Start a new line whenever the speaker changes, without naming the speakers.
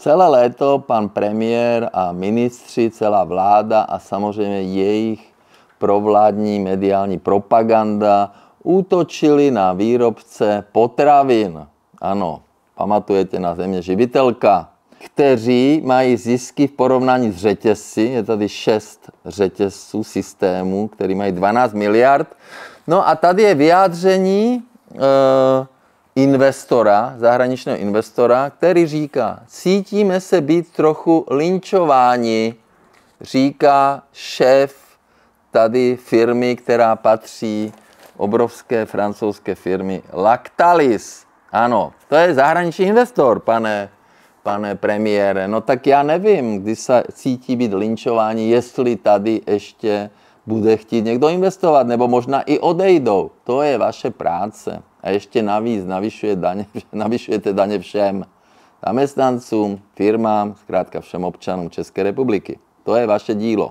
Celé léto pan premiér a ministři, celá vláda a samozřejmě jejich provládní mediální propaganda útočili na výrobce potravin. Ano, pamatujete na země živitelka, kteří mají zisky v porovnání s řetězci. Je tady šest řetězců systému, který mají 12 miliard. No a tady je vyjádření Uh, investora, zahraničního investora, který říká, cítíme se být trochu linčováni, říká šéf tady firmy, která patří obrovské francouzské firmy Lactalis. Ano, to je zahraniční investor, pane, pane premiére. No tak já nevím, když se cítí být linčováni, jestli tady ještě bude chtít někdo investovat, nebo možná i odejdou. To je vaše práce a ještě navíc navyšuje daně, navyšujete daně všem zaměstnancům, firmám, zkrátka všem občanům České republiky. To je vaše dílo.